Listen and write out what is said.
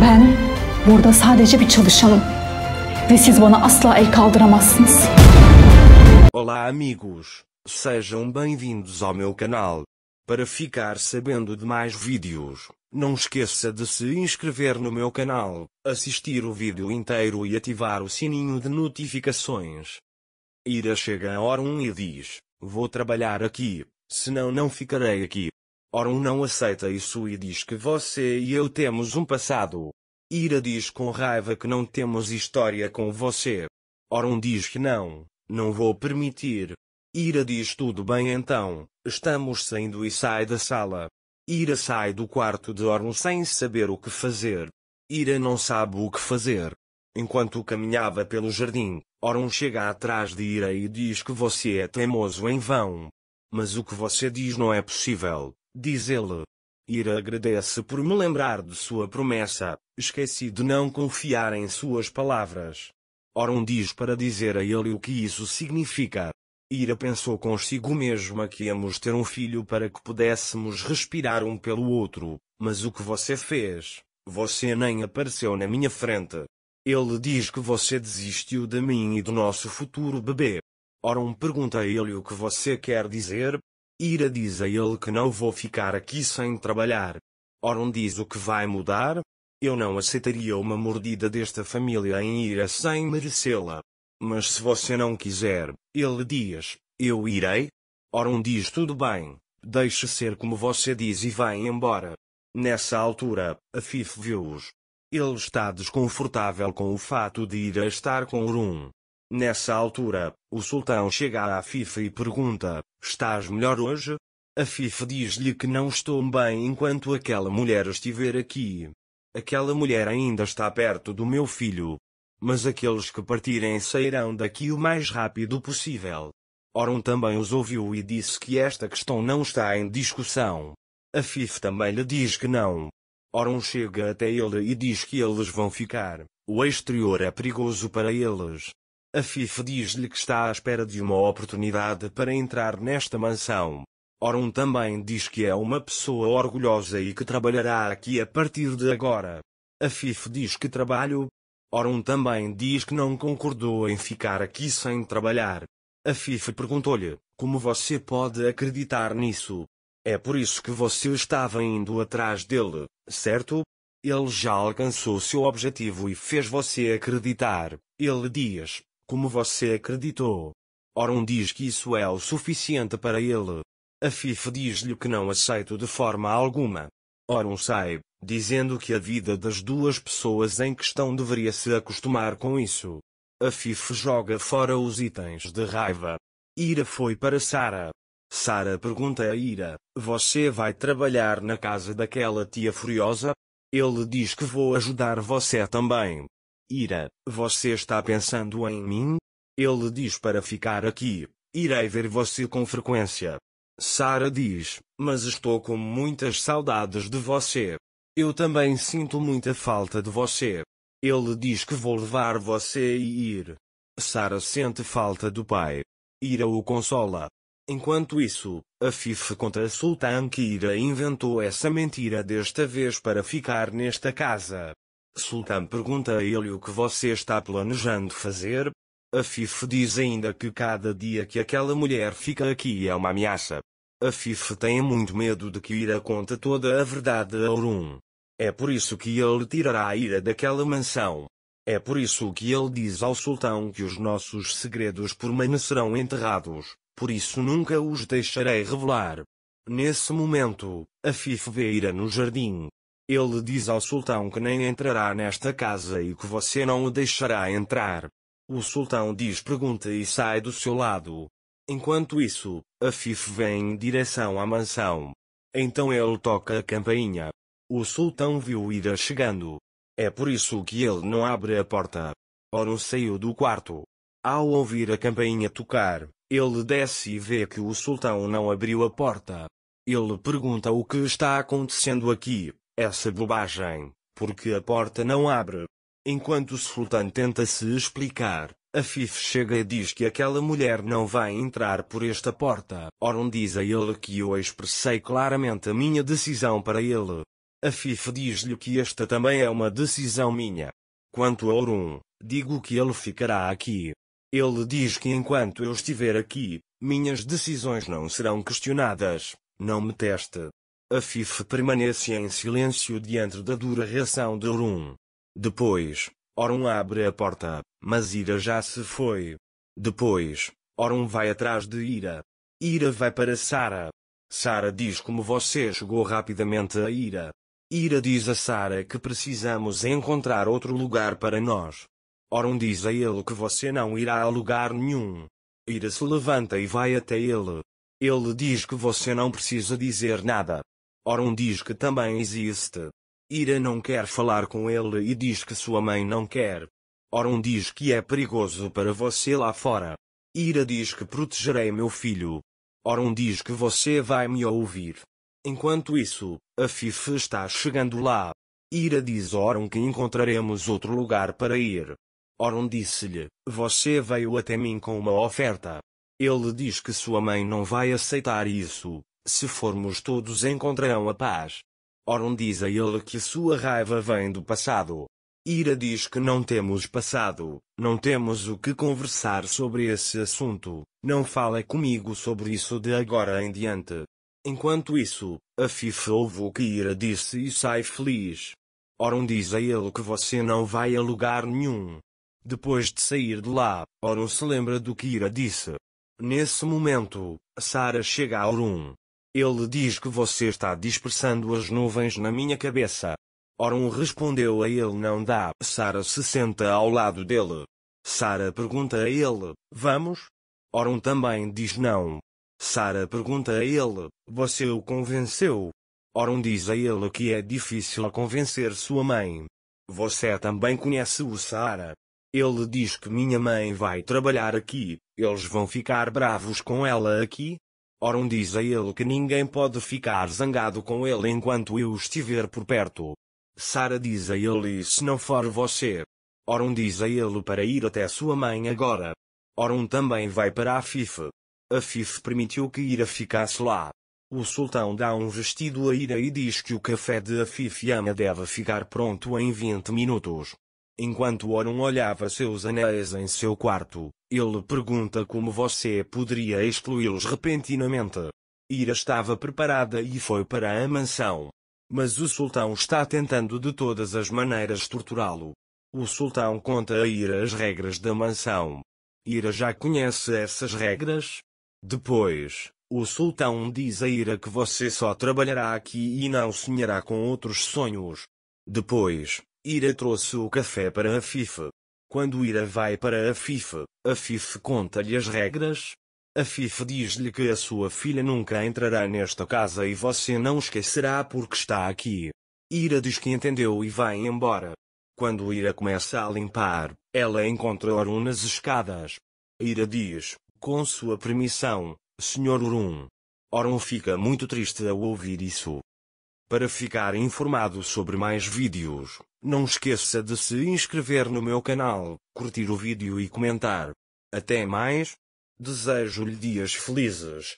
Ben burada sadece bir çalışanım. Ve siz bana asla el kaldıramazsınız. Olá amigos, sejam bem-vindos ao meu canal. Para ficar sabendo de mais vídeos, não esqueça de se inscrever no meu canal, assistir o vídeo inteiro e ativar o sininho de notificações. Ira chega a hora 1 e diz, vou trabalhar aqui, senão não ficarei aqui. Oron não aceita isso e diz que você e eu temos um passado. Ira diz com raiva que não temos história com você. Oron diz que não, não vou permitir. Ira diz tudo bem então, estamos saindo e sai da sala. Ira sai do quarto de Oron sem saber o que fazer. Ira não sabe o que fazer. Enquanto caminhava pelo jardim, Oron chega atrás de Ira e diz que você é teimoso em vão. Mas o que você diz não é possível, diz ele. Ira agradece por me lembrar de sua promessa, esqueci de não confiar em suas palavras. Oron diz para dizer a ele o que isso significa. Ira pensou consigo mesma que íamos ter um filho para que pudéssemos respirar um pelo outro, mas o que você fez? Você nem apareceu na minha frente. Ele diz que você desistiu de mim e do nosso futuro bebê. Oron pergunta a ele o que você quer dizer, Ira diz a ele que não vou ficar aqui sem trabalhar. Oron diz o que vai mudar? Eu não aceitaria uma mordida desta família em ira sem merecê-la. Mas se você não quiser, ele diz, eu irei? Oron diz tudo bem, deixe ser como você diz e vai embora. Nessa altura, a Fife viu-os. Ele está desconfortável com o fato de Ira estar com Orun. Nessa altura, o sultão chega à Fifa e pergunta: Estás melhor hoje? A Fifa diz-lhe que não estou bem enquanto aquela mulher estiver aqui. Aquela mulher ainda está perto do meu filho. Mas aqueles que partirem sairão daqui o mais rápido possível. Orum também os ouviu e disse que esta questão não está em discussão. A Fifa também lhe diz que não. Orum chega até ele e diz que eles vão ficar. O exterior é perigoso para eles. A FIF diz-lhe que está à espera de uma oportunidade para entrar nesta mansão. Orun também diz que é uma pessoa orgulhosa e que trabalhará aqui a partir de agora. A FIF diz que trabalho. Orun também diz que não concordou em ficar aqui sem trabalhar. A FIF perguntou-lhe, como você pode acreditar nisso? É por isso que você estava indo atrás dele, certo? Ele já alcançou seu objetivo e fez você acreditar, ele diz, como você acreditou. Orun diz que isso é o suficiente para ele. A FIF diz-lhe que não aceito de forma alguma. Orun sai, dizendo que a vida das duas pessoas em questão deveria se acostumar com isso. A FIF joga fora os itens de raiva. Ira foi para Sara. Sara pergunta a Ira: Você vai trabalhar na casa daquela tia furiosa? Ele diz que vou ajudar você também. Ira, você está pensando em mim? Ele diz para ficar aqui. Irei ver você com frequência. Sara diz: Mas estou com muitas saudades de você. Eu também sinto muita falta de você. Ele diz que vou levar você e ir. Sara sente falta do pai. Ira o consola. Enquanto isso, a Fife conta a Sultan que Ira inventou essa mentira desta vez para ficar nesta casa. Sultan pergunta a ele o que você está planejando fazer. A diz ainda que cada dia que aquela mulher fica aqui é uma ameaça. A tem muito medo de que Ira conte toda a verdade a Aurum. É por isso que ele tirará a Ira daquela mansão. É por isso que ele diz ao sultão que os nossos segredos permanecerão enterrados, por isso nunca os deixarei revelar. Nesse momento, a vê Ira no jardim, ele diz ao sultão que nem entrará nesta casa e que você não o deixará entrar. O sultão diz pergunta e sai do seu lado. Enquanto isso, Afif vem em direção à mansão. Então ele toca a campainha. O sultão viu Ira chegando. É por isso que ele não abre a porta. Oro saiu do quarto. Ao ouvir a campainha tocar, ele desce e vê que o sultão não abriu a porta. Ele pergunta o que está acontecendo aqui essa bobagem, porque a porta não abre. Enquanto o Sultan tenta se explicar, a FIF chega e diz que aquela mulher não vai entrar por esta porta. Oron diz a ele que eu expressei claramente a minha decisão para ele. A FIF diz-lhe que esta também é uma decisão minha. Quanto a Orum, digo que ele ficará aqui. Ele diz que enquanto eu estiver aqui, minhas decisões não serão questionadas. Não me teste a fif permanece em silêncio diante da dura reação de Orun. Depois, Orun abre a porta, mas Ira já se foi. Depois, Orun vai atrás de Ira. Ira vai para Sara. Sara diz como você chegou rapidamente a Ira. Ira diz a Sara que precisamos encontrar outro lugar para nós. Orun diz a ele que você não irá a lugar nenhum. Ira se levanta e vai até ele. Ele diz que você não precisa dizer nada. Oron diz que também existe. Ira não quer falar com ele e diz que sua mãe não quer. Oron diz que é perigoso para você lá fora. Ira diz que protegerei meu filho. Oron diz que você vai me ouvir. Enquanto isso, a Fife está chegando lá. Ira diz Oron que encontraremos outro lugar para ir. Oron disse-lhe, você veio até mim com uma oferta. Ele diz que sua mãe não vai aceitar isso, se formos todos encontrarão a paz. Orun diz a ele que sua raiva vem do passado. Ira diz que não temos passado, não temos o que conversar sobre esse assunto, não fale comigo sobre isso de agora em diante. Enquanto isso, a Fifa ouve o que Ira disse e sai feliz. Orun diz a ele que você não vai a lugar nenhum. Depois de sair de lá, Orun se lembra do que Ira disse. Nesse momento, Sara chega a Orun, ele diz que você está dispersando as nuvens na minha cabeça. Orum respondeu a ele não dá. Sara se senta ao lado dele. Sara pergunta a ele, vamos? Orum também diz não. Sara pergunta a ele, você o convenceu? Orum diz a ele que é difícil convencer sua mãe. Você também conhece o Sara. Ele diz que minha mãe vai trabalhar aqui, eles vão ficar bravos com ela aqui, Orum diz a ele que ninguém pode ficar zangado com ele enquanto eu estiver por perto. Sara diz a ele: se não for você. Orum diz a ele para ir até sua mãe agora. Orum também vai para a Fife. A Fife permitiu que Ira ficasse lá. O sultão dá um vestido a Ira e diz que o café de Afif Yama deve ficar pronto em 20 minutos. Enquanto Orun olhava seus anéis em seu quarto, ele pergunta como você poderia excluí-los repentinamente. Ira estava preparada e foi para a mansão. Mas o sultão está tentando de todas as maneiras torturá-lo. O sultão conta a Ira as regras da mansão. Ira já conhece essas regras? Depois, o sultão diz a Ira que você só trabalhará aqui e não sonhará com outros sonhos. Depois, Ira trouxe o café para a FIFA. Quando Ira vai para a FIFA, a FIFA conta-lhe as regras. A FIFA diz-lhe que a sua filha nunca entrará nesta casa e você não esquecerá porque está aqui. Ira diz que entendeu e vai embora. Quando Ira começa a limpar, ela encontra Orun nas escadas. Ira diz, com sua permissão, Sr. Orun. Orun fica muito triste ao ouvir isso. Para ficar informado sobre mais vídeos, não esqueça de se inscrever no meu canal, curtir o vídeo e comentar. Até mais! Desejo-lhe dias felizes.